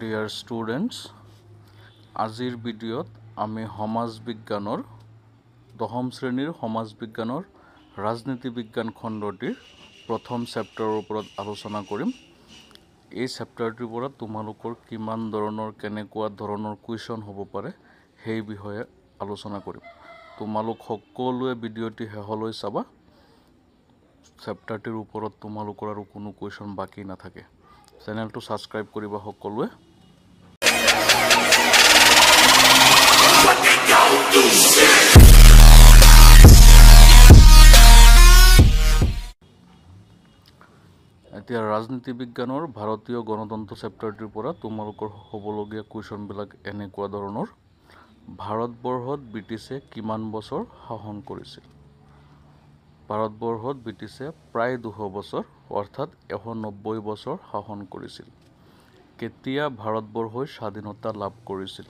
Dear students আজিৰ ভিডিঅ'ত আমি সমাজ বিজ্ঞানৰ দশম শ্ৰেণীৰ সমাজ বিজ্ঞানৰ ৰাজনীতি বিজ্ঞান খণ্ডটিৰ প্ৰথম চেপ্টাৰৰ ওপৰত আলোচনা কৰিম এই চেপ্টাৰটোৰ পৰা তোমালোকৰ কিমান ধৰণৰ কেনেকুৱা ধৰণৰ কুৱেশ্যন হ'ব পাৰে সেই বিষয়ে আলোচনা কৰিম তোমালোক সকলোৱে ভিডিঅ'টি শেষলৈ চাবা চেপ্টাৰটিৰ ওপৰত তোমালোকৰ আৰু কোনো কুৱেশ্যন বাকী নাথাকে চেনেলটো সাবস্ক্ৰাইব কৰিব সকলোৱে এতিয়া ৰাজনীতি বিজ্ঞানৰ ভাৰতীয় গণতন্ত্ৰ চেপ্টাৰটোৰ পৰা তোমালোকৰ হ'বলগীয়া কুৱেশ্যনবিলাক এনেকুৱা ধৰণৰ ভাৰতবৰ্ষত ব্ৰিটিছে কিমান বছৰ শাসন কৰিছিল ভাৰতবৰ্ষত ব্ৰিটিছে প্ৰায় দুশ বছৰ অৰ্থাৎ এশ নব্বৈ বছৰ শাসন কৰিছিল কেতিয়া ভাৰতবৰ্ষই স্বাধীনতা লাভ কৰিছিল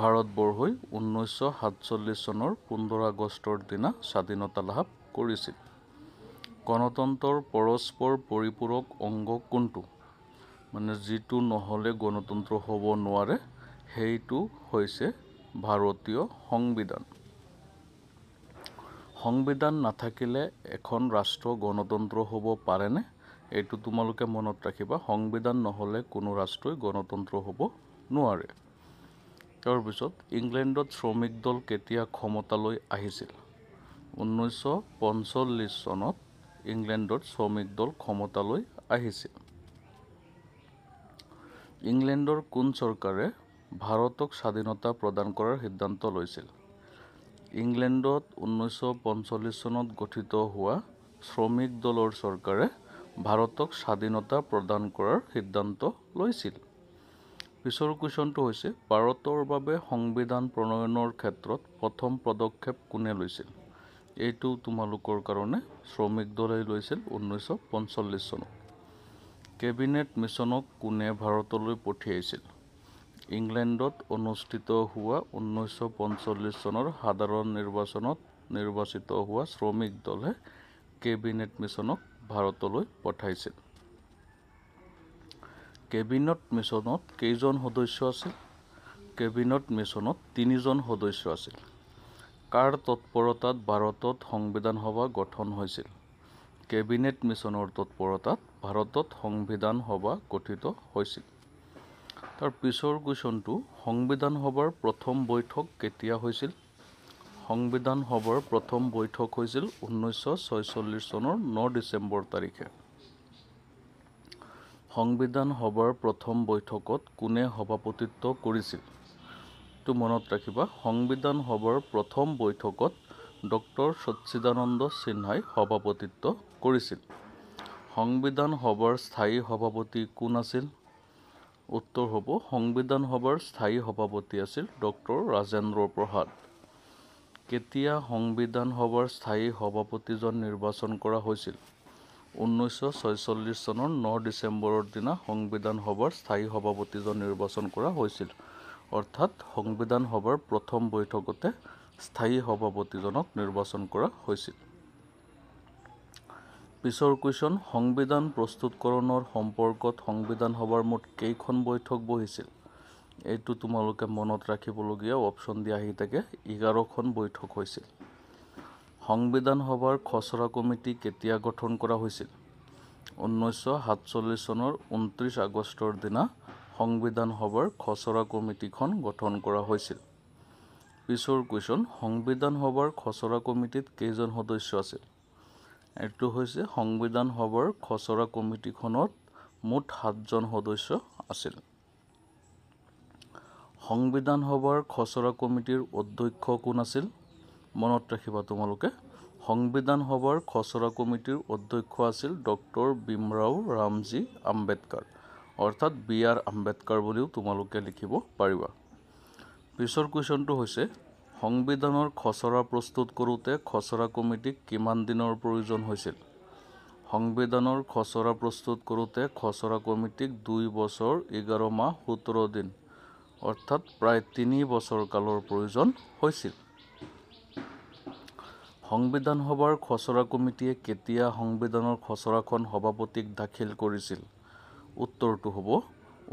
ভাৰতবৰ্ষই ঊনৈছশ সাতচল্লিছ চনৰ পোন্ধৰ আগষ্টৰ দিনা স্বাধীনতা লাভ কৰিছিল গণতন্ত্ৰৰ পৰস্পৰ পৰিপূৰক অংগ কোনটো মানে যিটো নহ'লে গণতন্ত্ৰ হ'ব নোৱাৰে সেইটো হৈছে ভাৰতীয় সংবিধান সংবিধান নাথাকিলে এখন ৰাষ্ট্ৰ গণতন্ত্ৰ হ'ব পাৰেনে এইটো তোমালোকে মনত ৰাখিবা সংবিধান নহ'লে কোনো ৰাষ্ট্ৰই গণতন্ত্ৰ হ'ব নোৱাৰে তাৰ পিছত ইংলেণ্ডত শ্ৰমিক দল কেতিয়া ক্ষমতালৈ আহিছিল ঊনৈছশ পঞ্চল্লিছ চনত ইংলেণ্ডত শ্ৰমিক দল ক্ষমতালৈ আহিছিল ইংলেণ্ডৰ কোন চৰকাৰে ভাৰতক স্বাধীনতা প্ৰদান কৰাৰ সিদ্ধান্ত লৈছিল ইংলেণ্ডত ঊনৈছশ পঞ্চল্লিছ চনত গঠিত হোৱা শ্ৰমিক দলৰ চৰকাৰে ভাৰতক স্বাধীনতা প্ৰদান কৰাৰ সিদ্ধান্ত লৈছিল পিছৰ কুৱেশ্যনটো হৈছে ভাৰতৰ বাবে সংবিধান প্ৰণয়নৰ ক্ষেত্ৰত প্ৰথম পদক্ষেপ কোনে লৈছিল এইটো তোমালোকৰ কাৰণে শ্ৰমিক দলেই লৈছিল ঊনৈছশ পঞ্চল্লিছ চনত কেবিনেট মিছনক কোনে ভাৰতলৈ পঠিয়াইছিল ইংলেণ্ডত অনুষ্ঠিত হোৱা ঊনৈছশ পঞ্চল্লিছ চনৰ সাধাৰণ নিৰ্বাচনত নিৰ্বাচিত হোৱা শ্ৰমিক দলে কেবিনেট মিছনক ভাৰতলৈ পঠাইছিল কেবিনেট মিছনত কেইজন সদস্য আছিল কেবিনেট মিছনত তিনিজন সদস্য আছিল কাৰ তৎপৰতাত ভাৰতত সংবিধান সভা গঠন হৈছিল কেবিনেট মিছনৰ তৎপৰতাত ভাৰতত সংবিধান সভা গঠিত হৈছিল তাৰ পিছৰ কুৱেশ্যনটো সংবিধান সভাৰ প্ৰথম বৈঠক কেতিয়া হৈছিল সংবিধান সভাৰ প্ৰথম বৈঠক হৈছিল ঊনৈছশ ছয়চল্লিছ চনৰ ন ডিচেম্বৰ তাৰিখে সংবিধান সভাৰ প্ৰথম বৈঠকত কোনে সভাপতিত্ব কৰিছিল এইটো মনত ৰাখিবা সংবিধান সভাৰ প্ৰথম বৈঠকত ডক্টৰ সচ্চিদানন্দ সিনহাই সভাপতিত্ব কৰিছিল সংবিধান সভাৰ স্থায়ী সভাপতি কোন আছিল উত্তৰ হ'ব সংবিধান সভাৰ স্থায়ী সভাপতি আছিল ডক্টৰ ৰাজেন্দ্ৰ প্ৰসাদ কেতিয়া সংবিধান সভাৰ স্থায়ী সভাপতিজন নিৰ্বাচন কৰা হৈছিল ঊনৈছশ ছয়চল্লিছ চনৰ ন ডিচেম্বৰৰ দিনা সংবিধান সভাৰ স্থায়ী সভাপতিজন নিৰ্বাচন কৰা হৈছিল অৰ্থাৎ সংবিধান সভাৰ প্ৰথম বৈঠকতে স্থায়ী সভাপতিজনক নিৰ্বাচন কৰা হৈছিল পিছৰ কুৱেশ্যন সংবিধান প্ৰস্তুতকৰণৰ সম্পৰ্কত সংবিধান সভাৰ মুঠ কেইখন বৈঠক বহিছিল এইটো তোমালোকে মনত ৰাখিবলগীয়া অপশ্যন দি আহি থাকে এঘাৰখন বৈঠক হৈছিল সংবিধান সভাৰ খচৰা কমিটি কেতিয়া গঠন কৰা হৈছিল ঊনৈছশ সাতচল্লিছ চনৰ ঊনত্ৰিছ আগষ্টৰ দিনা সংবিধান সভাৰ খচৰা কমিটিখন গঠন কৰা হৈছিল পিছৰ কুৱেশ্যন সংবিধান সভাৰ খচৰা কমিটিত কেইজন সদস্য আছিল এইটো হৈছে সংবিধান সভাৰ খচৰা কমিটিখনত মুঠ সাতজন সদস্য আছিল সংবিধান সভাৰ খচৰা কমিটিৰ অধ্যক্ষ কোন আছিল মনত ৰাখিবা তোমালোকে সংবিধান সভাৰ খচৰা কমিটিৰ অধ্যক্ষ আছিল ডক্টৰ বিমৰাও ৰামজী আম্বেদকাৰ অৰ্থাৎ বি আৰ আম্বেদকাৰ বুলিও তোমালোকে লিখিব পাৰিবা পিছৰ কুৱেশ্যনটো হৈছে সংবিধানৰ খচৰা প্ৰস্তুত কৰোঁতে খচৰা কমিটিক কিমান দিনৰ প্ৰয়োজন হৈছিল সংবিধানৰ খচৰা প্ৰস্তুত কৰোঁতে খচৰা কমিটিক দুই বছৰ এঘাৰ মাহ সোতৰ দিন অৰ্থাৎ প্ৰায় তিনি বছৰ কালৰ প্ৰয়োজন হৈছিল সংবিধান সভাৰ খচৰা কমিটিয়ে কেতিয়া সংবিধানৰ খচৰাখন সভাপতিক দাখিল কৰিছিল উত্তৰটো হ'ব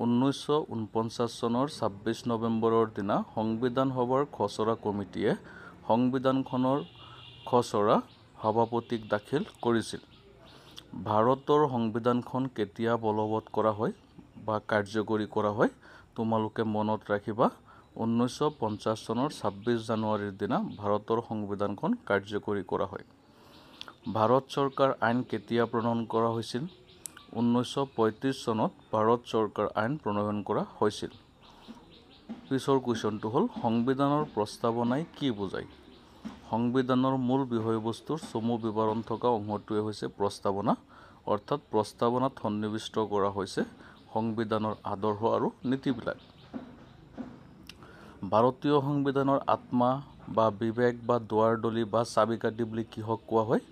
ঊনৈছশ ঊনপঞ্চাছ চনৰ ছাব্বিছ নৱেম্বৰৰ দিনা সংবিধান সভাৰ খচৰা কমিটিয়ে সংবিধানখনৰ খচৰা সভাপতিক দাখিল কৰিছিল ভাৰতৰ সংবিধানখন কেতিয়া বলবৎ কৰা হয় বা কাৰ্যকৰী কৰা হয় তোমালোকে মনত ৰাখিবা ঊনৈছশ পঞ্চাছ চনৰ ছাব্বিছ জানুৱাৰীৰ দিনা ভাৰতৰ সংবিধানখন কাৰ্যকৰী কৰা হয় ভাৰত চৰকাৰ আইন কেতিয়া প্ৰণয়ন কৰা হৈছিল ঊনৈছশ পঁয়ত্ৰিছ চনত ভাৰত চৰকাৰ আইন প্ৰণয়ন কৰা হৈছিল পিছৰ কুৱেশ্যনটো হ'ল সংবিধানৰ প্ৰস্তাৱনাই কি বুজায় সংবিধানৰ মূল বিষয়বস্তুৰ চমু বিৱৰণ থকা অংশটোৱে হৈছে প্ৰস্তাৱনা অৰ্থাৎ প্ৰস্তাৱনাত সন্নিৱিষ্ট কৰা হৈছে সংবিধানৰ আদৰ্শ আৰু নীতিবিলাক ভাৰতীয় সংবিধানৰ আত্মা বা বিবেক বা দুৱাৰদলি বা চাবিকাঠি বুলি কিহক কোৱা হয়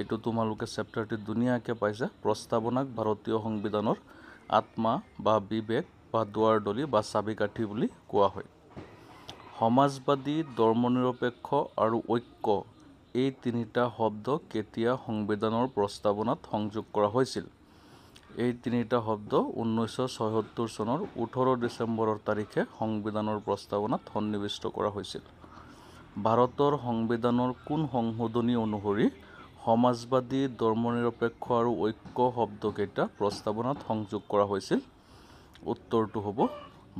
এইটো তোমালোকে চেপ্টাৰটিত ধুনীয়াকৈ পাইছে প্ৰস্তাৱনাক ভাৰতীয় সংবিধানৰ আত্মা বা বিবেক বা দুৱাৰদলি বা চাবিকাঠি বুলি কোৱা হয় সমাজবাদী ধৰ্ম নিৰপেক্ষ আৰু ঐক্য এই তিনিটা শব্দ কেতিয়া সংবিধানৰ প্ৰস্তাৱনাত সংযোগ কৰা হৈছিল এই তিনিটা শব্দ ঊনৈছশ ছয়সত্তৰ চনৰ ওঠৰ ডিচেম্বৰৰ তাৰিখে সংবিধানৰ প্ৰস্তাৱনাত সন্নিৱিষ্ট কৰা হৈছিল ভাৰতৰ সংবিধানৰ কোন সংশোধনী অনুসৰি সমাজবাদী ধৰ্ম নিৰপেক্ষ আৰু ঐক্য শব্দকেইটা প্ৰস্তাৱনাত সংযোগ কৰা হৈছিল উত্তৰটো হ'ব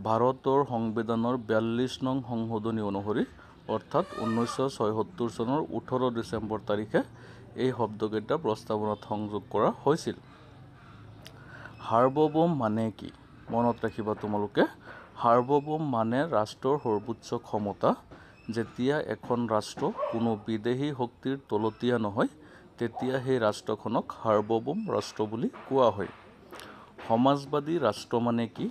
ভাৰতৰ সংবিধানৰ বিয়াল্লিছ নং সংশোধনী অনুসৰি অৰ্থাৎ ঊনৈছশ ছয়সত্তৰ চনৰ ওঠৰ ডিচেম্বৰ তাৰিখে এই শব্দকেইটা প্ৰস্তাৱনাত সংযোগ কৰা হৈছিল সাৰ্বভৌম মানে কি মনত ৰাখিবা তোমালোকে সাৰ্বভৌম মানে ৰাষ্ট্ৰৰ সৰ্বোচ্চ ক্ষমতা যেতিয়া এখন ৰাষ্ট্ৰ কোনো বিদেশী শক্তিৰ তলতীয়া নহয় তেতিয়া সেই ৰাষ্ট্ৰখনক সাৰ্বভৌম ৰাষ্ট্ৰ বুলি কোৱা হয় সমাজবাদী ৰাষ্ট্ৰ মানে কি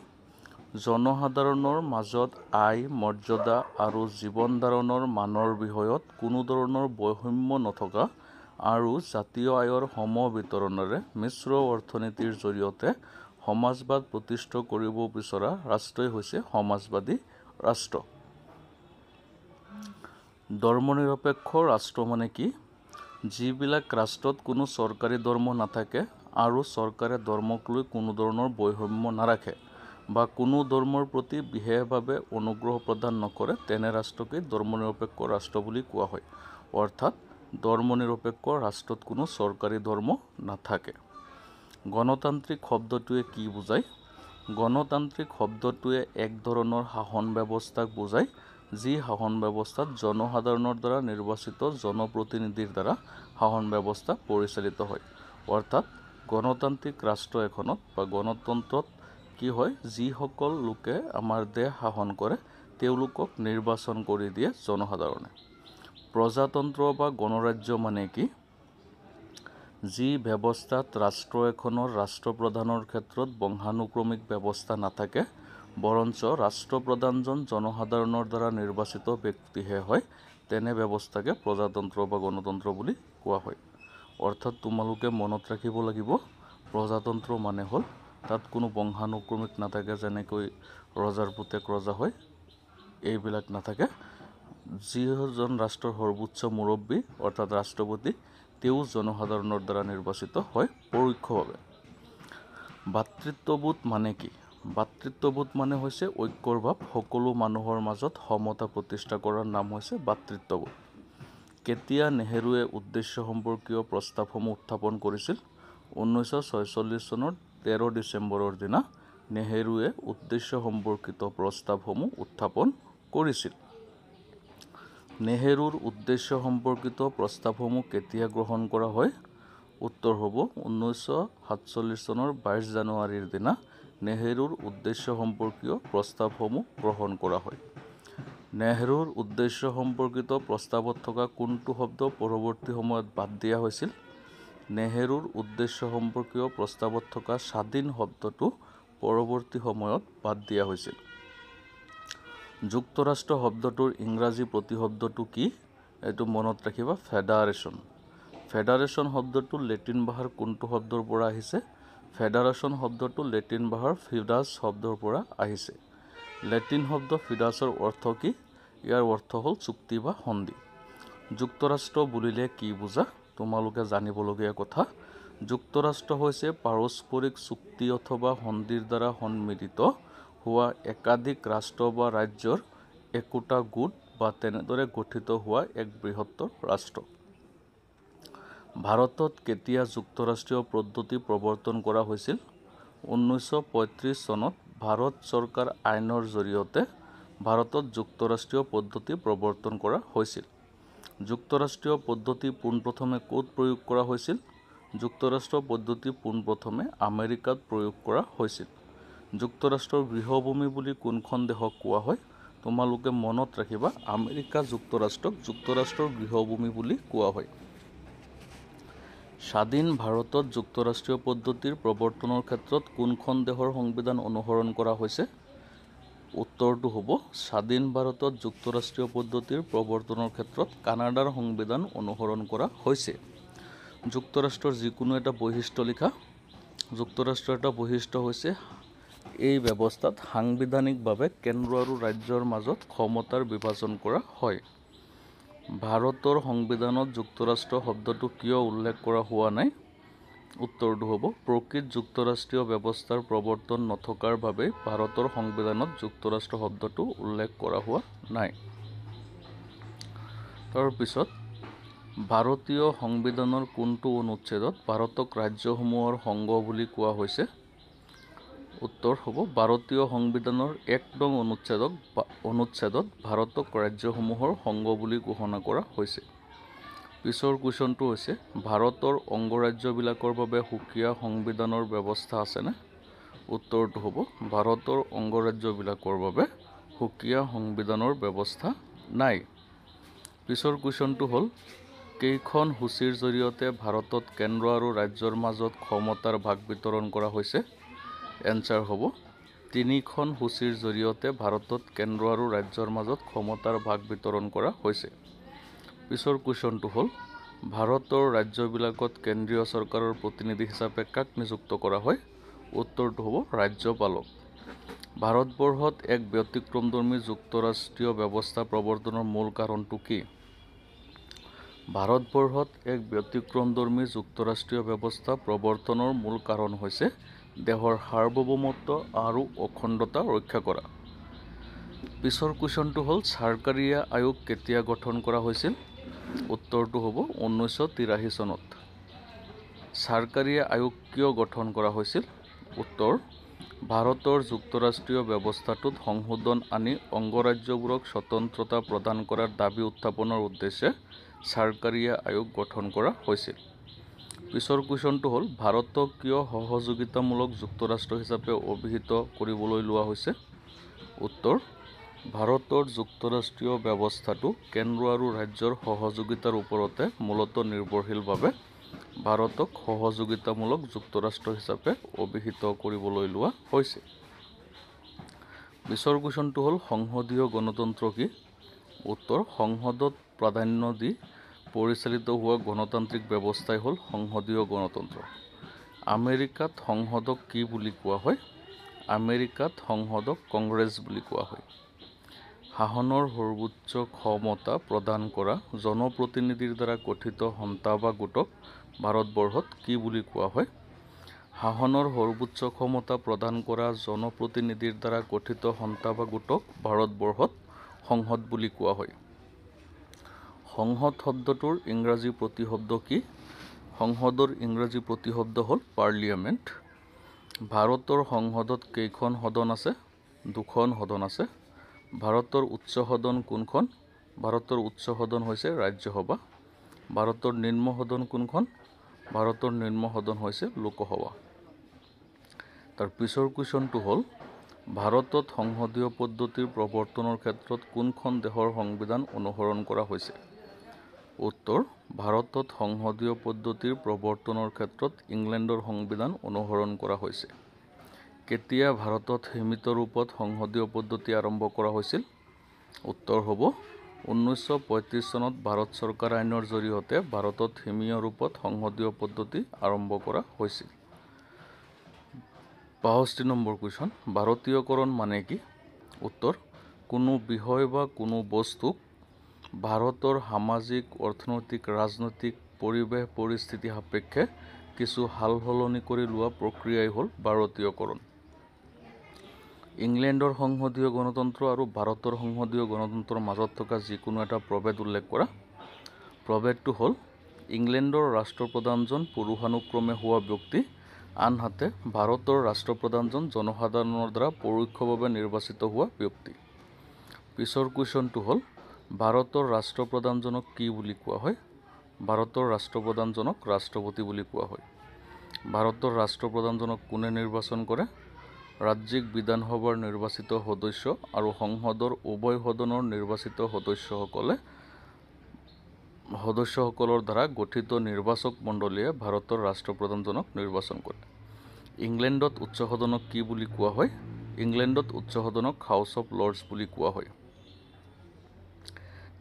জনসাধাৰণৰ মাজত আয় মৰ্যাদা আৰু জীৱন ধাৰণৰ মানৰ বিষয়ত কোনো ধৰণৰ বৈষম্য নথকা আৰু জাতীয় আয়ৰ সম বিতৰণেৰে মিশ্ৰ অৰ্থনীতিৰ জৰিয়তে সমাজবাদ প্ৰতিষ্ঠা কৰিব বিচৰা ৰাষ্ট্ৰই হৈছে সমাজবাদী ৰাষ্ট্ৰ ধৰ্ম নিৰপেক্ষ ৰাষ্ট্ৰ মানে কি যিবিলাক ৰাষ্ট্ৰত কোনো চৰকাৰী ধৰ্ম নাথাকে আৰু চৰকাৰে ধৰ্মক লৈ কোনো ধৰণৰ বৈষম্য নাৰাখে বা কোনো ধৰ্মৰ প্ৰতি বিশেষভাৱে অনুগ্ৰহ প্ৰদান নকৰে তেনে ৰাষ্ট্ৰকেই ধৰ্ম নিৰপেক্ষ ৰাষ্ট্ৰ বুলি কোৱা হয় অৰ্থাৎ ধৰ্ম নিৰপেক্ষ ৰাষ্ট্ৰত কোনো চৰকাৰী ধৰ্ম নাথাকে গণতান্ত্ৰিক শব্দটোৱে কি বুজায় গণতান্ত্ৰিক শব্দটোৱে এক ধৰণৰ শাসন ব্যৱস্থাক বুজায় যি শাসন ব্যৱস্থাত জনসাধাৰণৰ দ্বাৰা নিৰ্বাচিত জনপ্ৰতিনিধিৰ দ্বাৰা শাসন ব্যৱস্থা পৰিচালিত হয় অৰ্থাৎ গণতান্ত্ৰিক ৰাষ্ট্ৰ এখনত বা গণতন্ত্ৰত কি হয় যিসকল লোকে আমাৰ দেশ শাসন কৰে তেওঁলোকক নিৰ্বাচন কৰি দিয়ে জনসাধাৰণে প্ৰজাতন্ত্ৰ বা গণৰাজ্য মানে কি যি ব্যৱস্থাত ৰাষ্ট্ৰ এখনৰ ৰাষ্ট্ৰপ্ৰধানৰ ক্ষেত্ৰত বংশানুক্ৰমিক ব্যৱস্থা নাথাকে বৰঞ্চ ৰাষ্ট্ৰপ্ৰধানজন জনসাধাৰণৰ দ্বাৰা নিৰ্বাচিত ব্যক্তিহে হয় তেনে ব্যৱস্থাকে প্ৰজাতন্ত্ৰ বা গণতন্ত্ৰ বুলি কোৱা হয় অৰ্থাৎ তোমালোকে মনত ৰাখিব লাগিব প্ৰজাতন্ত্ৰ মানে হ'ল তাত কোনো বংশানুক্ৰমিক নাথাকে যেনেকৈ ৰজাৰ পুতেক ৰজা হয় এইবিলাক নাথাকে যিজন ৰাষ্ট্ৰৰ সৰ্বোচ্চ মুৰব্বী অৰ্থাৎ ৰাষ্ট্ৰপতি তেওঁ জনসাধাৰণৰ দ্বাৰা নিৰ্বাচিত হয় পৰোক্ষভাৱে ভাতৃত্ববোধ মানে কি ভাতৃত্ববোধ মানে হৈছে ঐক্যৰ ভাৱ সকলো মানুহৰ মাজত সমতা প্ৰতিষ্ঠা কৰাৰ নাম হৈছে ভাতৃত্ববোধ কেতিয়া নেহেৰুৱে উদ্দেশ্য সম্পৰ্কীয় প্ৰস্তাৱসমূহ উত্থাপন কৰিছিল ঊনৈছশ ছয়চল্লিছ চনৰ তেৰ ডিচেম্বৰৰ দিনা নেহেৰুৱে উদ্দেশ্য সম্পৰ্কিত প্ৰস্তাৱসমূহ উত্থাপন কৰিছিল নেহেৰুৰ উদ্দেশ্য সম্পৰ্কিত প্ৰস্তাৱসমূহ কেতিয়া গ্ৰহণ কৰা হয় উত্তৰ হ'ব ঊনৈছশ সাতচল্লিছ চনৰ বাইছ জানুৱাৰীৰ দিনা নেহেৰুৰ উদ্দেশ্য সম্পৰ্কীয় প্ৰস্তাৱসমূহ গ্ৰহণ কৰা হয় নেহেৰুৰ উদ্দেশ্য সম্পৰ্কিত প্ৰস্তাৱত থকা কোনটো শব্দ পৰৱৰ্তী সময়ত বাদ দিয়া হৈছিল নেহেৰুৰ উদ্দেশ্য সম্পৰ্কীয় প্ৰস্তাৱত থকা স্বাধীন শব্দটো পৰৱৰ্তী সময়ত বাদ দিয়া হৈছিল যুক্তৰাষ্ট্ৰ শব্দটোৰ ইংৰাজী প্ৰতিশব্দটো কি এইটো মনত ৰাখিবা ফেডাৰেশ্যন ফেডাৰেশ্যন শব্দটো লেটিন ভাষাৰ কোনটো শব্দৰ পৰা আহিছে ফেডাৰেশ্যন শব্দটো লেটিন ভাষাৰ ফিডাছ শব্দৰ পৰা আহিছে লেটিন শব্দ ফিডাছৰ অৰ্থ কি ইয়াৰ অৰ্থ হ'ল চুক্তি বা সন্ধি যুক্তৰাষ্ট্ৰ বুলিলে কি বুজা তোমালোকে জানিবলগীয়া কথা যুক্তৰাষ্ট্ৰ হৈছে পাৰস্পৰিক চুক্তি অথবা সন্ধিৰ দ্বাৰা সন্মিলিত হোৱা একাধিক ৰাষ্ট্ৰ বা ৰাজ্যৰ একোটা গোট বা তেনেদৰে গঠিত হোৱা এক বৃহত্তৰ ৰাষ্ট্ৰ ভাৰতত কেতিয়া যুক্তৰাষ্ট্ৰীয় পদ্ধতি প্ৰৱৰ্তন কৰা হৈছিল ঊনৈছশ পঁয়ত্ৰিছ চনত ভাৰত চৰকাৰ আইনৰ জৰিয়তে ভাৰতত যুক্তৰাষ্ট্ৰীয় পদ্ধতি প্ৰৱৰ্তন কৰা হৈছিল যুক্তৰাষ্ট্ৰীয় পদ্ধতি পোনপ্ৰথমে ক'ত প্ৰয়োগ কৰা হৈছিল যুক্তৰাষ্ট্ৰ পদ্ধতি পোনপ্ৰথমে আমেৰিকাত প্ৰয়োগ কৰা হৈছিল যুক্তৰাষ্ট্ৰৰ গৃহভূমি বুলি কোনখন দেশক কোৱা হয় তোমালোকে মনত ৰাখিবা আমেৰিকা যুক্তৰাষ্ট্ৰক যুক্তৰাষ্ট্ৰৰ গৃহভূমি বুলি কোৱা হয় স্বাধীন ভাৰতত যুক্তৰাষ্ট্ৰীয় পদ্ধতিৰ প্ৰৱৰ্তনৰ ক্ষেত্ৰত কোনখন দেশৰ সংবিধান অনুসৰণ কৰা হৈছে উত্তৰটো হ'ব স্বাধীন ভাৰতত যুক্তৰাষ্ট্ৰীয় পদ্ধতিৰ প্ৰৱৰ্তনৰ ক্ষেত্ৰত কানাডাৰ সংবিধান অনুসৰণ কৰা হৈছে যুক্তৰাষ্ট্ৰৰ যিকোনো এটা বৈশিষ্ট্য লিখা যুক্তৰাষ্ট্ৰৰ এটা বৈশিষ্ট্য হৈছে এই ব্যৱস্থাত সাংবিধানিকভাৱে কেন্দ্ৰ আৰু ৰাজ্যৰ মাজত ক্ষমতাৰ বিভাজন কৰা হয় ভাৰতৰ সংবিধানত যুক্তৰাষ্ট্ৰ শব্দটো কিয় উল্লেখ কৰা হোৱা নাই উত্তৰটো হ'ব প্ৰকৃত যুক্তৰাষ্ট্ৰীয় ব্যৱস্থাৰ প্ৰৱৰ্তন নথকাৰ বাবে ভাৰতৰ সংবিধানত যুক্তৰাষ্ট্ৰ শব্দটো উল্লেখ কৰা হোৱা নাই তাৰপিছত ভাৰতীয় সংবিধানৰ কোনটো অনুচ্ছেদত ভাৰতক ৰাজ্যসমূহৰ সংঘ বুলি কোৱা হৈছে উত্তৰ হ'ব ভাৰতীয় সংবিধানৰ এক নং অনুচ্ছেদক অনুচ্ছেদত ভাৰতক ৰাজ্যসমূহৰ সংঘ বুলি ঘোষণা কৰা হৈছে পিছৰ কুৱেশ্যনটো হৈছে ভাৰতৰ অংগৰাজ্যবিলাকৰ বাবে সুকীয়া সংবিধানৰ ব্যৱস্থা আছেনে উত্তৰটো হ'ব ভাৰতৰ অংগৰাজ্যবিলাকৰ বাবে সুকীয়া সংবিধানৰ ব্যৱস্থা নাই পিছৰ কুৱেশ্যনটো হ'ল কেইখন সূচীৰ জৰিয়তে ভাৰতত কেন্দ্ৰ আৰু ৰাজ্যৰ মাজত ক্ষমতাৰ ভাগ বিতৰণ কৰা হৈছে এনচাৰ হ'ব তিনিখন সূচীৰ জৰিয়তে ভাৰতত কেন্দ্ৰ আৰু ৰাজ্যৰ মাজত ক্ষমতাৰ ভাগ বিতৰণ কৰা হৈছে পিছৰ কুৱেশ্যনটো হ'ল ভাৰতৰ ৰাজ্যবিলাকত কেন্দ্ৰীয় চৰকাৰৰ প্ৰতিনিধি হিচাপে কাক নিযুক্ত কৰা হয় উত্তৰটো হ'ব ৰাজ্যপালক ভাৰতবৰ্ষত এক ব্যতিক্ৰমধৰ্মী যুক্তৰাষ্ট্ৰীয় ব্যৱস্থা প্ৰৱৰ্তনৰ মূল কাৰণটো কি ভাৰতবৰ্ষত এক ব্যতিক্ৰমধৰ্মী যুক্তৰাষ্ট্ৰীয় ব্যৱস্থা প্ৰৱৰ্তনৰ মূল কাৰণ হৈছে দেহৰ সাৰ্বভৌমত্ব আৰু অখণ্ডতা ৰক্ষা কৰা পিছৰ কুৱেশ্যনটো হ'ল চৰকাৰীয়া আয়োগ কেতিয়া গঠন কৰা হৈছিল উত্তৰটো হ'ব ঊনৈছশ তিৰাশী চনত চৰকাৰীয়া আয়োগ কিয় গঠন কৰা হৈছিল উত্তৰ ভাৰতৰ যুক্তৰাষ্ট্ৰীয় ব্যৱস্থাটোত সংশোধন আনি অংগৰাজ্যবোৰক স্বতন্ত্ৰতা প্ৰদান কৰাৰ দাবী উত্থাপনৰ উদ্দেশ্যে চৰকাৰীয়া আয়োগ গঠন কৰা হৈছিল পিছৰ কুৱেশ্যনটো হ'ল ভাৰতক কিয় সহযোগিতামূলক যুক্তৰাষ্ট্ৰ হিচাপে অভিহিত কৰিবলৈ লোৱা হৈছে উত্তৰ ভাৰতৰ যুক্তৰাষ্ট্ৰীয় ব্যৱস্থাটো কেন্দ্ৰ আৰু ৰাজ্যৰ সহযোগিতাৰ ওপৰতে মূলতঃ নিৰ্ভৰশীলভাৱে ভাৰতক সহযোগিতামূলক যুক্তৰাষ্ট্ৰ হিচাপে অভিহিত কৰিবলৈ লোৱা হৈছে পিছৰ কুৱেশ্যনটো হ'ল সংসদীয় গণতন্ত্ৰ কি উত্তৰ সংসদত প্ৰাধান্য দি পৰিচালিত হোৱা গণতান্ত্ৰিক ব্যৱস্থাই হ'ল সংসদীয় গণতন্ত্ৰ আমেৰিকাত সংসদক কি বুলি কোৱা হয় আমেৰিকাত সংসদক কংগ্ৰেছ বুলি কোৱা হয় শাসনৰ সৰ্বোচ্চ ক্ষমতা প্ৰদান কৰা জনপ্ৰতিনিধিৰ দ্বাৰা গঠিত সন্তা বা গোটক ভাৰতবৰ্ষত কি বুলি কোৱা হয় শাসনৰ সৰ্বোচ্চ ক্ষমতা প্ৰদান কৰা জনপ্ৰতিনিধিৰ দ্বাৰা গঠিত সন্তা বা গোটক ভাৰতবৰ্ষত সংসদ বুলি কোৱা হয় সংসদ শব্দটোৰ ইংৰাজী প্ৰতিশব্দ কি সংসদৰ ইংৰাজী প্ৰতিশব্দ হ'ল পাৰ্লিয়ামেণ্ট ভাৰতৰ সংসদত কেইখন সদন আছে দুখন সদন আছে ভাৰতৰ উচ্চ সদন কোনখন ভাৰতৰ উচ্চ সদন হৈছে ৰাজ্যসভা ভাৰতৰ নিম্ন সদন কোনখন ভাৰতৰ নিম্ন সদন হৈছে লোকসভা তাৰ পিছৰ কুৱেশ্যনটো হ'ল ভাৰতত সংসদীয় পদ্ধতিৰ প্ৰৱৰ্তনৰ ক্ষেত্ৰত কোনখন দেশৰ সংবিধান অনুসৰণ কৰা হৈছে উত্তৰ ভাৰতত সংসদীয় পদ্ধতিৰ প্ৰৱৰ্তনৰ ক্ষেত্ৰত ইংলেণ্ডৰ সংবিধান অনুসৰণ কৰা হৈছে কেতিয়া ভাৰতত সীমিত ৰূপত সংসদীয় পদ্ধতি আৰম্ভ কৰা হৈছিল উত্তৰ হ'ব ঊনৈছশ পঁয়ত্ৰিছ চনত ভাৰত চৰকাৰ আইনৰ জৰিয়তে ভাৰতত সীমীয় ৰূপত সংসদীয় পদ্ধতি আৰম্ভ কৰা হৈছিল বাষষ্ঠি নম্বৰ কুৱেশ্যন ভাৰতীয়কৰণ মানে কি উত্তৰ কোনো বিষয় বা কোনো বস্তুক ভাৰতৰ সামাজিক অৰ্থনৈতিক ৰাজনৈতিক পৰিৱেশ পৰিস্থিতি সাপেক্ষে কিছু সাল সলনি কৰি লোৱা প্ৰক্ৰিয়াই হ'ল ভাৰতীয়কৰণ ইংলেণ্ডৰ সংসদীয় গণতন্ত্ৰ আৰু ভাৰতৰ সংসদীয় গণতন্ত্ৰৰ মাজত থকা যিকোনো এটা প্ৰভেদ উল্লেখ কৰা প্ৰভেদটো হ'ল ইংলেণ্ডৰ ৰাষ্ট্ৰপ্ৰধানজন পুৰুষানুক্ৰমে হোৱা ব্যক্তি আনহাতে ভাৰতৰ ৰাষ্ট্ৰপ্ৰধানজন জনসাধাৰণৰ দ্বাৰা পৰোক্ষভাৱে নিৰ্বাচিত হোৱা ব্যক্তি পিছৰ কুৱেশ্যনটো হ'ল ভাৰতৰ ৰাষ্ট্ৰপ্ৰধানজনক কি বুলি কোৱা হয় ভাৰতৰ ৰাষ্ট্ৰপ্ৰধানজনক ৰাষ্ট্ৰপতি বুলি কোৱা হয় ভাৰতৰ ৰাষ্ট্ৰপ্ৰধানজনক কোনে নিৰ্বাচন কৰে ৰাজ্যিক বিধানসভাৰ নিৰ্বাচিত সদস্য আৰু সংসদৰ উভয় সদনৰ নিৰ্বাচিত সদস্যসকলে সদস্যসকলৰ দ্বাৰা গঠিত নিৰ্বাচক মণ্ডলীয়ে ভাৰতৰ ৰাষ্ট্ৰপ্ৰধানজনক নিৰ্বাচন কৰে ইংলেণ্ডত উচ্চ সদনক কি বুলি কোৱা হয় ইংলেণ্ডত উচ্চ সদনক হাউচ অৱ লৰ্ডছ বুলি কোৱা হয়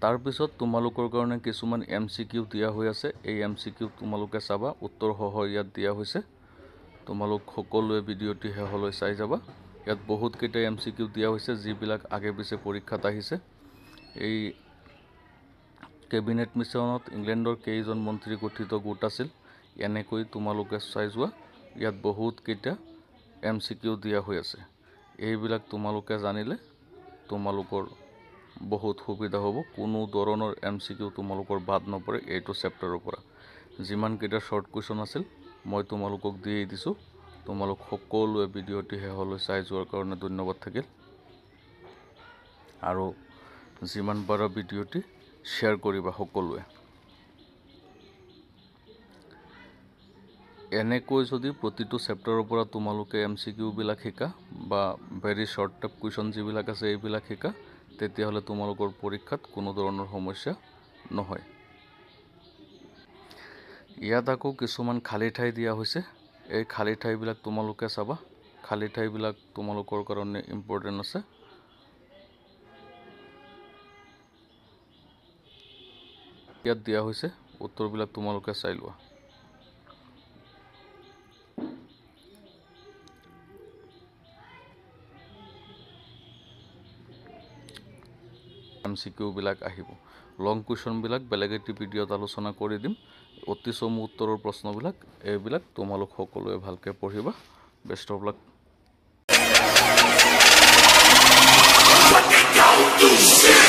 তাৰপিছত তোমালোকৰ কাৰণে কিছুমান এম চি কিউ দিয়া হৈ আছে এই এম চি কিউ তোমালোকে চাবা উত্তৰসহ ইয়াত দিয়া হৈছে তোমালোক সকলোৱে ভিডিঅ'টি শেষলৈ চাই যাবা ইয়াত বহুতকেইটা এম চি কিউ দিয়া হৈছে যিবিলাক আগে পিছে পৰীক্ষাত আহিছে এই কেবিনেট মিছনত ইংলেণ্ডৰ কেইজন মন্ত্ৰী গঠিত গোট আছিল এনেকৈ তোমালোকে চাই যোৱা ইয়াত বহুতকেইটা এম চি কিউ দিয়া হৈ আছে এইবিলাক তোমালোকে জানিলে তোমালোকৰ বহুত সুবিধা হ'ব কোনো ধৰণৰ এম চি কিউ তোমালোকৰ বাদ নপৰে এইটো চেপ্টাৰৰ পৰা যিমানকেইটা শ্বৰ্ট কুৱেশ্যন আছিল মই তোমালোকক দিয়ে দিছোঁ তোমালোক সকলোৱে ভিডিঅ'টি শেষলৈ চাই যোৱাৰ কাৰণে ধন্যবাদ থাকিল আৰু যিমান পাৰা ভিডিঅ'টি শ্বেয়াৰ কৰিবা সকলোৱে এনেকৈ যদি প্ৰতিটো চেপ্টাৰৰ পৰা তোমালোকে এম চি কিউবিলাক শিকা বা ভেৰি শ্বৰ্ট টাইপ কুৱেশ্যন যিবিলাক আছে এইবিলাক শিকা তেতিয়াহ'লে তোমালোকৰ পৰীক্ষাত কোনো ধৰণৰ সমস্যা নহয় ইয়াত আকৌ কিছুমান খালী ঠাই দিয়া হৈছে এই খালী ঠাইবিলাক তোমালোকে চাবা খালী ঠাইবিলাক তোমালোকৰ কাৰণে ইম্পৰ্টেণ্ট আছে ইয়াত দিয়া হৈছে উত্তৰবিলাক তোমালোকে চাই লোৱা এমচিকিউবিলাক আহিব লং কুৱেশ্যনবিলাক বেলেগ এটি ভিডিঅ'ত আলোচনা কৰি দিম অতি চমু উত্তৰৰ প্ৰশ্নবিলাক এইবিলাক তোমালোক সকলোৱে ভালকৈ পঢ়িবা বেষ্ট অফ লাক Yeah.